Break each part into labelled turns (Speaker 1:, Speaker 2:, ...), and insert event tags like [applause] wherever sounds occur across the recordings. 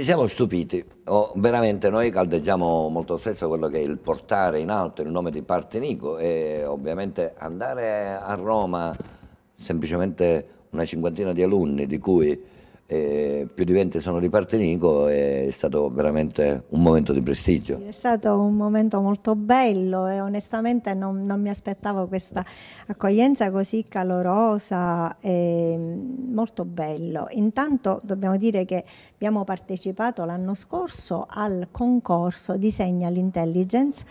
Speaker 1: Ci siamo stupiti, oh, veramente noi caldeggiamo molto spesso quello che è il portare in alto il nome di Partenico e ovviamente andare a Roma semplicemente una cinquantina di alunni di cui eh, più di 20 sono di Partenico è stato veramente un momento di prestigio.
Speaker 2: È stato un momento molto bello e onestamente non, non mi aspettavo questa accoglienza così calorosa e molto bello. Intanto dobbiamo dire che abbiamo partecipato l'anno scorso al concorso Disegna l'intelligence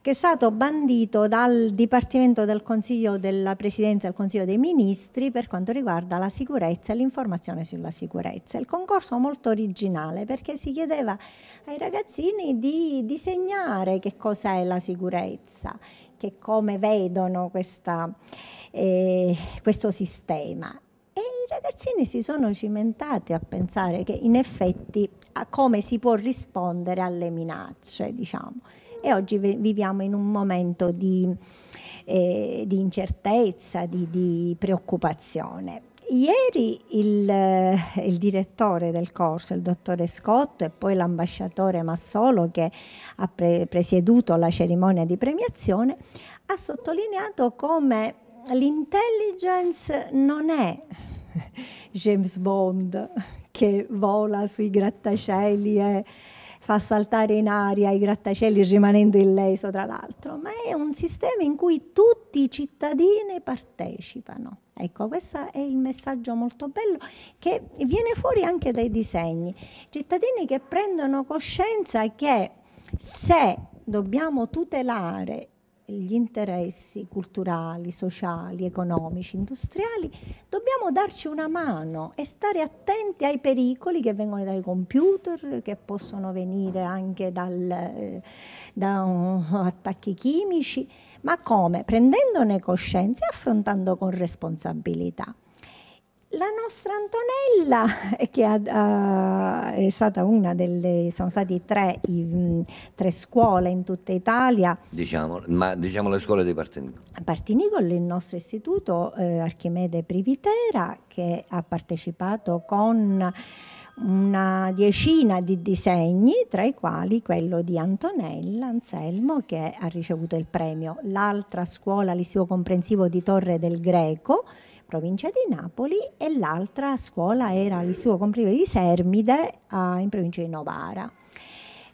Speaker 2: che è stato bandito dal Dipartimento del Consiglio della Presidenza del Consiglio dei Ministri per quanto riguarda la sicurezza e l'informazione sulla sicurezza. Il concorso è molto originale perché si chiedeva ai ragazzini di disegnare che cos'è la sicurezza, che come vedono questa, eh, questo sistema. E i ragazzini si sono cimentati a pensare che in effetti a come si può rispondere alle minacce, diciamo e oggi viviamo in un momento di, eh, di incertezza, di, di preoccupazione. Ieri il, il, direttore del corso, il dottore Scotto, e poi l'ambasciatore Massolo, che ha pre- presieduto la cerimonia di premiazione, ha sottolineato come l'intelligence non è [laughs] James Bond che vola sui grattacieli e fa saltare in aria i grattacieli rimanendo illeso tra l'altro, ma è un sistema in cui tutti i cittadini partecipano. Ecco, questo è il messaggio molto bello che viene fuori anche dai disegni. Cittadini che prendono coscienza che se dobbiamo tutelare gli interessi culturali, sociali, economici, industriali, dobbiamo darci una mano e stare attenti ai pericoli che vengono dai computer, che possono venire anche dal, eh, da un, attacchi chimici, ma come? Prendendone coscienza e affrontando con responsabilità. La nostra Antonella, eh, che ha, uh, è stata una delle, sono state tre, i, mm, tre scuole in tutta Italia.
Speaker 1: Diciamo, ma diciamo le scuole di Partinico.
Speaker 2: Partinicolo, il nostro istituto eh, Archimede Privitera, che ha partecipato con una decina di disegni, tra i quali quello di Antonella Anselmo che ha ricevuto il premio. L'altra scuola, l'Istituto Comprensivo di Torre del Greco, provincia di Napoli e l'altra scuola era il suo comprensivo di Sermide a, in provincia di Novara.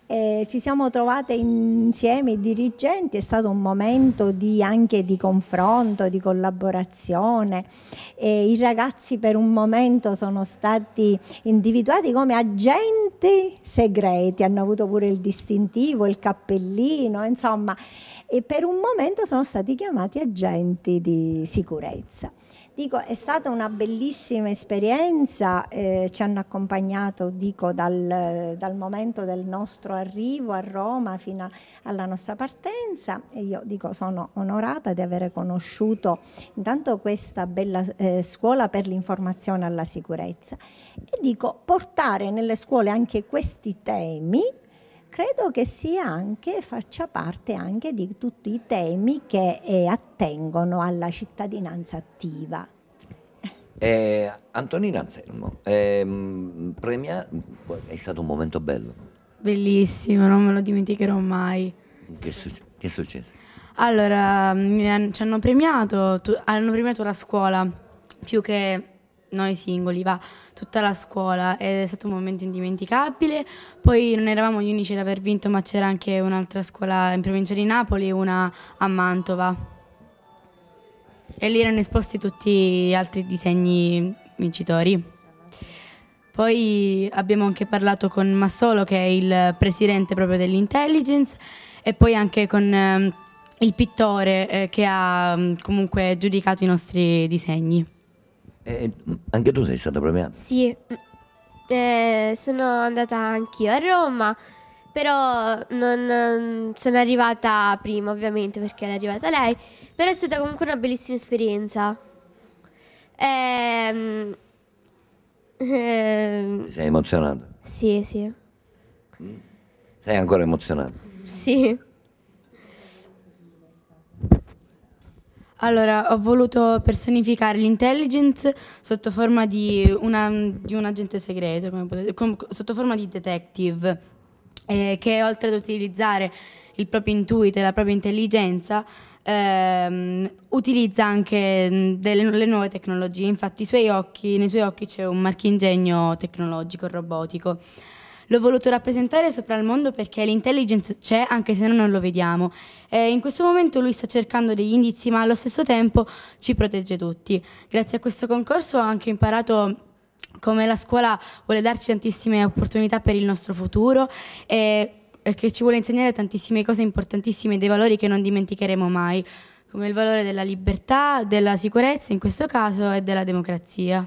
Speaker 2: Eh, ci siamo trovate insieme i dirigenti, è stato un momento di, anche di confronto, di collaborazione. Eh, I ragazzi per un momento sono stati individuati come agenti segreti, hanno avuto pure il distintivo, il cappellino, insomma, e per un momento sono stati chiamati agenti di sicurezza. Dico, è stata una bellissima esperienza, eh, ci hanno accompagnato dico, dal, dal, momento del nostro arrivo a Roma fino alla nostra partenza e io dico, sono onorata di aver conosciuto intanto questa bella eh, scuola per l'informazione alla sicurezza e dico portare nelle scuole anche questi temi credo che sia anche, faccia parte anche di tutti i temi che eh, attengono alla cittadinanza attiva.
Speaker 1: Eh, Antonina Anselmo, ehm, premia... è stato un momento bello.
Speaker 3: Bellissimo, non me lo dimenticherò mai.
Speaker 1: Che, suc- che è successo?
Speaker 3: Allora, ci hanno premiato, tu- hanno premiato la scuola più che noi singoli, va tutta la scuola ed è stato un momento indimenticabile. Poi non eravamo gli unici ad aver vinto, ma c'era anche un'altra scuola in provincia di Napoli e una a Mantova. E lì erano esposti tutti gli altri disegni vincitori. Poi abbiamo anche parlato con Massolo, che è il presidente proprio dell'intelligence, e poi anche con eh, il pittore eh, che ha mm, comunque giudicato i nostri disegni.
Speaker 1: Eh, eh, anche tu sei stata premiata?
Speaker 2: Sì, eh, sono andata anch'io a Roma, però non, non sono arrivata prima ovviamente perché era arrivata lei, però è stata comunque una bellissima esperienza. Eh, eh, sei emozionata? Sì,
Speaker 3: sì.
Speaker 1: Sei ancora emozionata?
Speaker 3: Sì. Allora, ho voluto personificare l'intelligence sotto forma di, una, di un agente segreto, potete, com, sotto forma di detective, eh, che oltre ad utilizzare il proprio intuito e la propria intelligenza, ehm, utilizza anche mm, delle, le nuove tecnologie. Infatti suoi occhi, nei suoi occhi c'è un marchingegno tecnologico, robotico. L'ho voluto rappresentare sopra il mondo perché l'intelligence c'è anche se noi non lo vediamo. E eh, in questo momento lui sta cercando degli indizi ma allo stesso tempo ci protegge tutti. Grazie a questo concorso ho anche imparato come la scuola vuole darci tantissime opportunità per il nostro futuro e che ci vuole insegnare tantissime cose importantissime, dei valori che non dimenticheremo mai, come il valore della libertà, della sicurezza in questo caso e della democrazia.